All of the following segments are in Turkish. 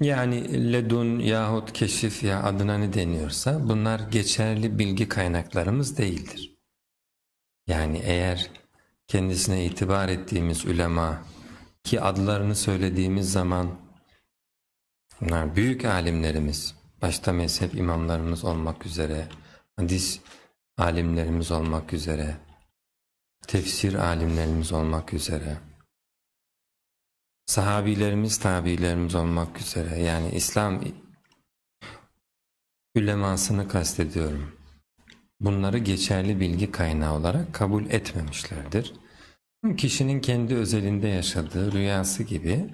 Yani ledun yahut keşif ya adına ne deniyorsa bunlar geçerli bilgi kaynaklarımız değildir. Yani eğer kendisine itibar ettiğimiz ülema ki adlarını söylediğimiz zaman bunlar büyük alimlerimiz, başta mezhep imamlarımız olmak üzere, hadis alimlerimiz olmak üzere, tefsir alimlerimiz olmak üzere, sahabilerimiz tabilerimiz olmak üzere yani İslam ülemasını kastediyorum. Bunları geçerli bilgi kaynağı olarak kabul etmemişlerdir. Kişinin kendi özelinde yaşadığı rüyası gibi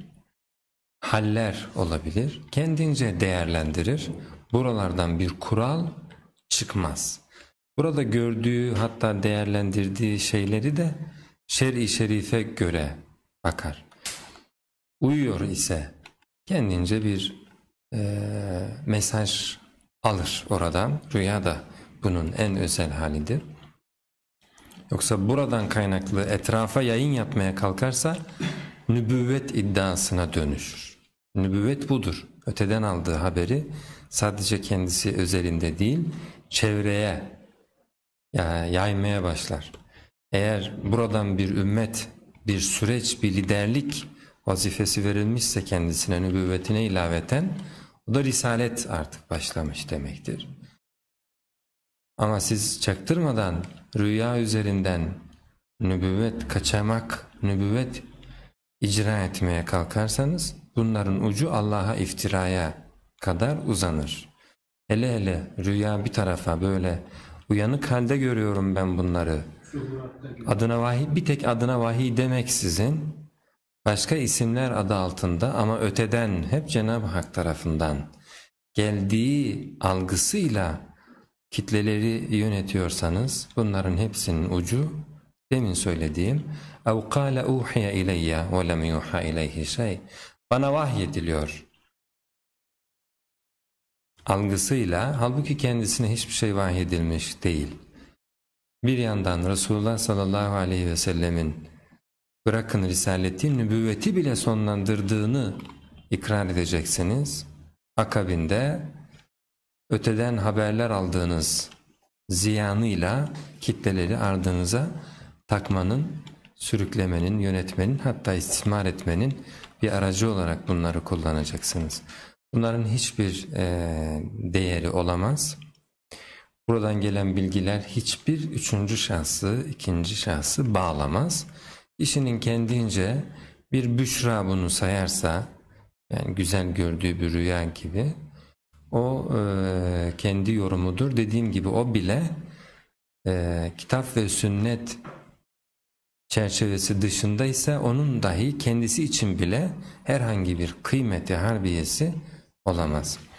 haller olabilir. Kendince değerlendirir. Buralardan bir kural çıkmaz. Burada gördüğü hatta değerlendirdiği şeyleri de şer-i şerife göre bakar uyuyor ise kendince bir e, mesaj alır oradan. Rüya da bunun en özel halidir. Yoksa buradan kaynaklı etrafa yayın yapmaya kalkarsa nübüvvet iddiasına dönüşür. Nübüvvet budur. Öteden aldığı haberi sadece kendisi özelinde değil çevreye yani yaymaya başlar. Eğer buradan bir ümmet, bir süreç, bir liderlik vazifesi verilmişse kendisine nübüvvetine ilaveten o da risalet artık başlamış demektir. Ama siz çaktırmadan rüya üzerinden nübüvvet kaçamak, nübüvvet icra etmeye kalkarsanız bunların ucu Allah'a iftiraya kadar uzanır. Hele hele rüya bir tarafa böyle uyanık halde görüyorum ben bunları. Adına vahiy bir tek adına vahiy demek sizin Başka isimler adı altında ama öteden hep Cenab-ı Hak tarafından geldiği algısıyla kitleleri yönetiyorsanız bunların hepsinin ucu demin söylediğim اَوْ قَالَ اُوحِيَ اِلَيَّ وَلَمْ يُوحَ اِلَيْهِ şey bana vahyediliyor algısıyla halbuki kendisine hiçbir şey vahyedilmiş değil. Bir yandan Resulullah sallallahu aleyhi ve sellemin bırakın risaleti nübüvveti bile sonlandırdığını ikrar edeceksiniz. Akabinde öteden haberler aldığınız ziyanıyla kitleleri ardınıza takmanın, sürüklemenin, yönetmenin hatta istismar etmenin bir aracı olarak bunları kullanacaksınız. Bunların hiçbir e, değeri olamaz. Buradan gelen bilgiler hiçbir üçüncü şahsı, ikinci şahsı bağlamaz kişinin kendince bir büşra bunu sayarsa yani güzel gördüğü bir rüya gibi o e, kendi yorumudur. Dediğim gibi o bile e, kitap ve sünnet çerçevesi dışında ise onun dahi kendisi için bile herhangi bir kıymeti harbiyesi olamaz.